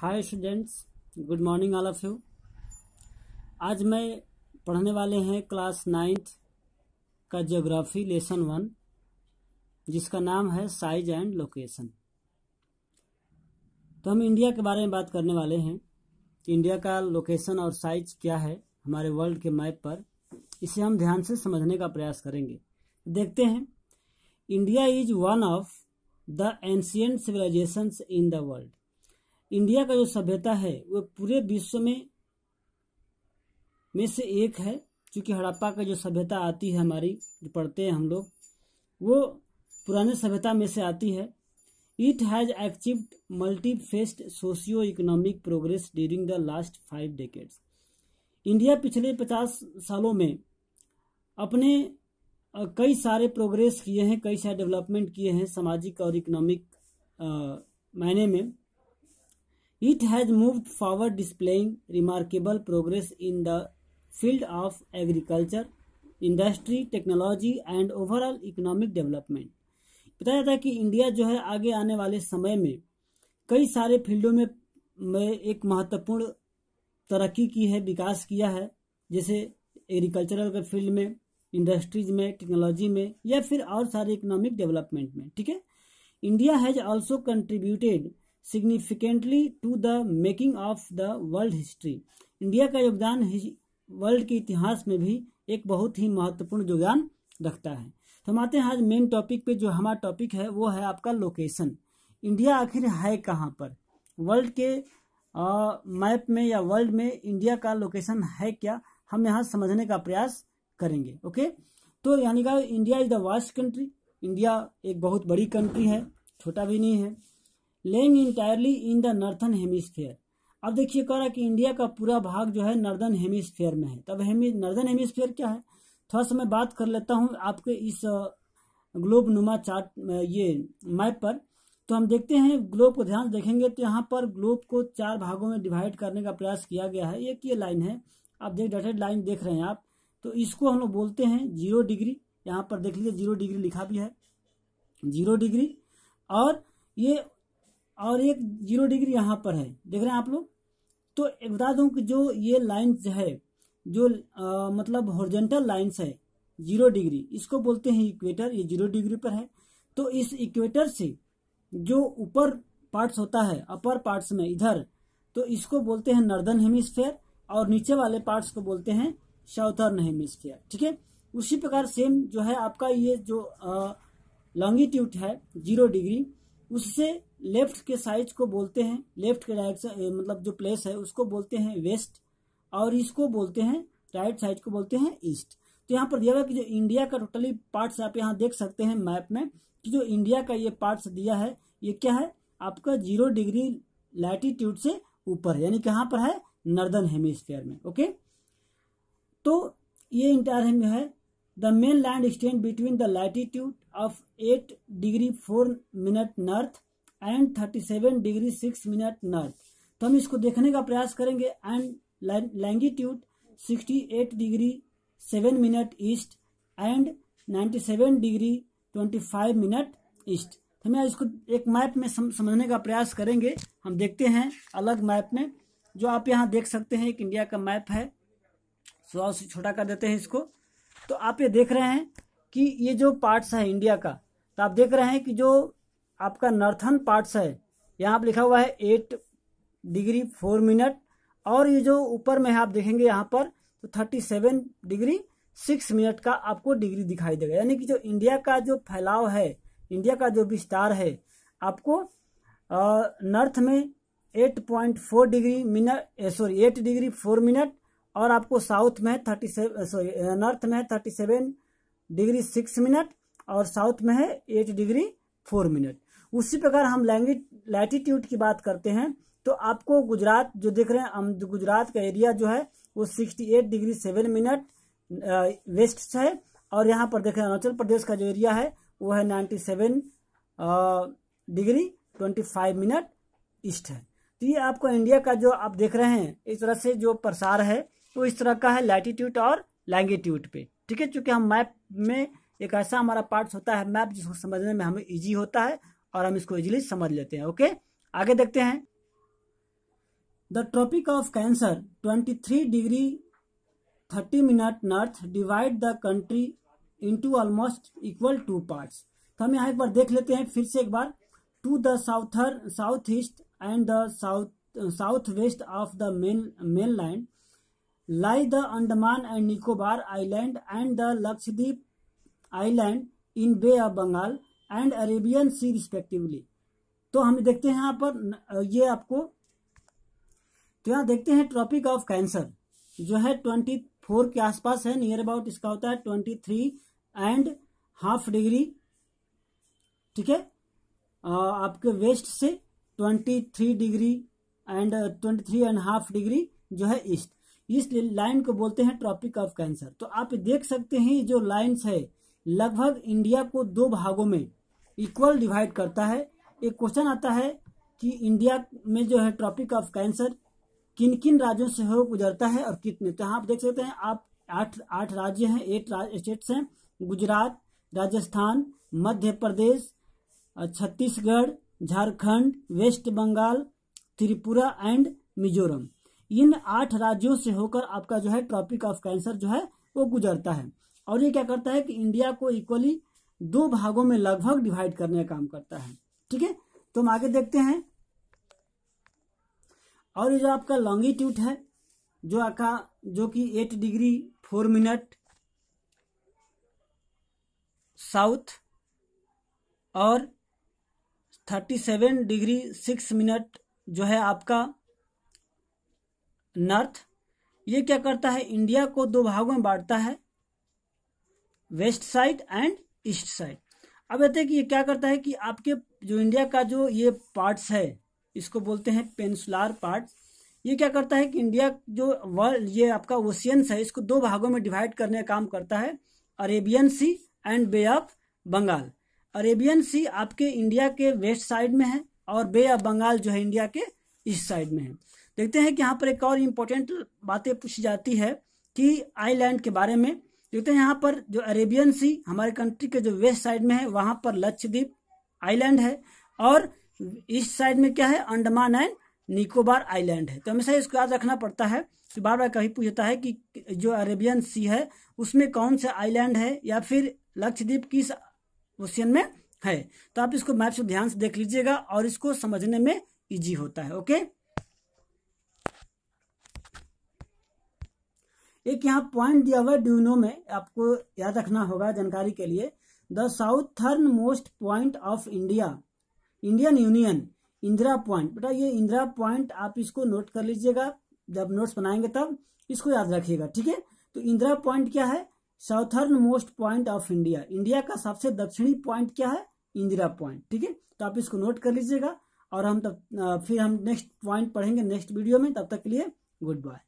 Hi students good morning all of you आज मैं पढ़ने वाले हैं क्लास नाइन्थ का ज्योग्राफी लेसन वन जिसका नाम है साइज एंड लोकेशन तो हम इंडिया के बारे में बात करने वाले हैं कि इंडिया का लोकेशन और साइज क्या है हमारे वर्ल्ड के मैप पर इसे हम ध्यान से समझने का प्रयास करेंगे देखते हैं India is one of the ancient civilization in the world India का जो सभ्यता है वह पूरे विश्व में में से एक है क्योंकि हड़प्पा का जो सभ्यता आती है हमारी जो पढ़ते हैं हम लोग वो पुराने सभ्यता में से आती है it has multi faced socio economic progress during the last five decades India पिछले पचास सालों में अपने कई सारे प्रोग्रेस किए हैं कई सारे डेवलपमेंट किए हैं सामाजिक और इकोनॉमिक मायने में It has moved forward displaying remarkable progress in the field of agriculture, industry, technology and overall economic development. बताया जाता है कि इंडिया जो है आगे आने वाले समय में कई सारे फील्डों में में एक महत्वपूर्ण तरक्की की है विकास किया है जैसे एग्रीकल्चरल के फील्ड में इंडस्ट्रीज में टेक्नोलॉजी में या फिर और सारे इकोनॉमिक डेवलपमेंट में ठीक है India has also contributed significantly to the making of the world history India का योगदान वर्ल्ड के इतिहास में भी एक बहुत ही महत्वपूर्ण योगदान रखता है तो हम आते हैं आज मेन टॉपिक पे जो हमारा टॉपिक है वो है आपका लोकेशन इंडिया आखिर है कहाँ पर वर्ल्ड के मैप में या वर्ल्ड में इंडिया का लोकेशन है क्या हम यहाँ समझने का प्रयास करेंगे ओके तो यानी का India is the vast country India एक बहुत बड़ी कंट्री है छोटा भी नहीं है length entirely in the northern hemisphere अब देखिए कह रहा है कि इंडिया का पूरा भाग जो है नर्दन हेमिस्फेयर में है तब हेमी नर्दन हेमिस्फेयर क्या है थोड़ा सा मैं बात कर लेता हूँ आपके इस ग्लोब नुमा चार्ट ये मैप पर तो हम देखते हैं ग्लोब को ध्यान देखेंगे तो यहाँ पर ग्लोब को चार भागों में डिवाइड करने का प्रयास किया गया है एक ये लाइन है आप देख डटेड लाइन देख रहे हैं आप तो इसको हम लोग बोलते हैं जीरो डिग्री यहाँ पर देख लीजिए जीरो डिग्री लिखा भी है जीरो डिग्री और ये और एक जीरो डिग्री यहाँ पर है देख रहे हैं आप लोग तो बता दूं कि जो ये लाइन्स है जो आ, मतलब हॉर्जेंटल लाइन्स है जीरो डिग्री इसको बोलते हैं इक्वेटर ये जीरो डिग्री पर है तो इस इक्वेटर से जो ऊपर पार्ट्स होता है अपर पार्ट्स में इधर तो इसको बोलते हैं नर्दर्न हेमिस्फेयर और नीचे वाले पार्ट्स को बोलते हैं साउथर्न हेमिस्फेयर ठीक है उसी प्रकार सेम जो है आपका ये जो लॉन्गिट्यूड है जीरो डिग्री उससे लेफ्ट के साइड को बोलते हैं लेफ्ट के डायरेक्शन मतलब जो प्लेस है उसको बोलते हैं वेस्ट और इसको बोलते हैं राइट साइड को बोलते हैं ईस्ट तो यहाँ पर दिया हुआ कि जो इंडिया का टोटली पार्ट्स आप यहाँ देख सकते हैं मैप में कि जो इंडिया का ये पार्ट्स दिया है ये क्या है आपका जीरो डिग्री लैटिट्यूड से ऊपर है यानी कहाँ पर है नर्दर्न हेमिस्फेयर में ओके तो ये इंटायर है The main land extends between the latitude of 8 degree 4 minute north and 37 degree 6 minute north तो हम इसको देखने का प्रयास करेंगे and longitude 68 degree 7 minute east and 97 degree 25 minute east हम यहाँ इसको एक मैप में समझने का प्रयास करेंगे हम देखते हैं अलग मैप में जो आप यहाँ देख सकते हैं एक इंडिया का मैप है सो से छोटा कर देते हैं इसको तो आप ये देख रहे हैं कि ये जो पार्ट्स है इंडिया का तो आप देख रहे हैं कि जो आपका नॉर्थन पार्ट्स है यहाँ पर लिखा हुआ है एट डिग्री फोर मिनट और ये जो ऊपर में है आप देखेंगे यहाँ पर तो thirty seven degree six minute का आपको डिग्री दिखाई देगा यानी कि जो इंडिया का जो फैलाव है इंडिया का जो विस्तार है आपको नॉर्थ में eight point four degree minute sorry eight degree four minute और आपको साउथ में थर्टी सॉरी नॉर्थ में thirty seven degree six minute और साउथ में है एट डिग्री फोर मिनट उसी प्रकार हम लैंग्वेज लैटिट्यूड की बात करते हैं तो आपको गुजरात जो देख रहे हैं गुजरात का एरिया जो है वो sixty eight degree seven minute west से है और यहाँ पर देखें अरुणाचल प्रदेश का जो एरिया है वो है ninety seven degree twenty five minute east है तो ये आपको इंडिया का जो आप देख रहे हैं इस तरह से जो प्रसार है वो इस तरह का है लैटिट्यूड और लैंगिट्यूड पे ठीक है चूंकि हम मैप में एक ऐसा हमारा पार्ट होता है मैप जिसको समझने में हमें ईजी होता है और हम इसको इजीली समझ लेते हैं ओके आगे देखते हैं the tropic of cancer 23 degree 30 minute north divide the country into almost equal two part तो हम यहाँ एक बार देख लेते हैं फिर से एक बार to the souther south east and the south south west of the main mainland lie the Andaman and Nicobar island and the Lakshadweep island in bay of Bengal and Arabian sea respectively तो हम देखते हैं यहाँ पर ये आपको तो यहाँ देखते हैं ट्रॉपिक ऑफ कैंसर जो है ट्वेंटी फोर के आसपास है नियर अबाउट इसका होता है twenty three and half degree ठीक है आपके वेस्ट से twenty three degree and twenty three and half degree जो है ईस्ट इसलिए लाइन को बोलते हैं ट्रॉपिक ऑफ कैंसर तो आप देख सकते हैं जो लाइन्स है लगभग इंडिया को दो भागों में इक्वल डिवाइड करता है एक क्वेश्चन आता है कि इंडिया में जो है ट्रॉपिक ऑफ कैंसर किन किन राज्यों से हो गुजरता है और कितने तो यहाँ आप देख सकते हैं आप आठ आठ राज्य हैं एट स्टेट्स हैं गुजरात राजस्थान मध्य प्रदेश छत्तीसगढ़ झारखंड वेस्ट बंगाल त्रिपुरा एंड मिजोरम इन आठ राज्यों से होकर आपका जो है ट्रॉपिक ऑफ कैंसर जो है वो गुजरता है और ये क्या करता है कि इंडिया को इक्वली दो भागों में लगभग डिवाइड करने का काम करता है ठीक है तो हम आगे देखते हैं और ये जो आपका लॉन्गिट्यूट है जो आपका जो कि eight degree four minute south और thirty seven degree six minute जो है आपका नॉर्थ ये क्या करता है इंडिया को दो भागों में बांटता है west side and east side अब कहते हैं कि ये क्या करता है कि आपके जो इंडिया का जो ये पार्ट्स है इसको बोलते हैं पेंसुलार पार्ट ये क्या करता है कि इंडिया जो वर्ल्ड ये आपका ओशियंस है इसको दो भागों में डिवाइड करने का काम करता है Arabian sea and bay of Bengal Arabian sea आपके इंडिया के वेस्ट साइड में है और बे ऑफ बंगाल जो है इंडिया के ईस्ट साइड में है देखते हैं कि यहाँ पर एक और इम्पोर्टेंट बातें पूछी जाती है कि आईलैंड के बारे में देखते हैं यहाँ पर जो अरेबियन सी हमारे कंट्री के जो वेस्ट साइड में है वहां पर लक्षद्वीप आईलैंड है और ईस्ट साइड में क्या है अंडमान एंड निकोबार आईलैंड है तो हमेशा इसको याद रखना पड़ता है तो बार बार कभी पूछता है कि जो अरेबियन सी है उसमें कौन सा आईलैंड है या फिर लक्षद्वीप किस ओशियन में है तो आप इसको मैप से ध्यान से देख लीजिएगा और इसको समझने में ईजी होता है ओके एक यहाँ पॉइंट दिया हुआ है ड्यूनो में आपको याद रखना होगा जानकारी के लिए the southern most point of India Indian union Indira point बेटा ये इंदिरा पॉइंट आप इसको नोट कर लीजिएगा जब नोट्स बनाएंगे तब इसको याद रखिएगा ठीक है तो इंदिरा पॉइंट क्या है southern most point of India India का सबसे दक्षिणी पॉइंट क्या है इंदिरा पॉइंट ठीक है तो आप इसको नोट कर लीजिएगा और हम तब फिर हम नेक्स्ट पॉइंट पढ़ेंगे नेक्स्ट वीडियो में तब तक के लिए गुड बाय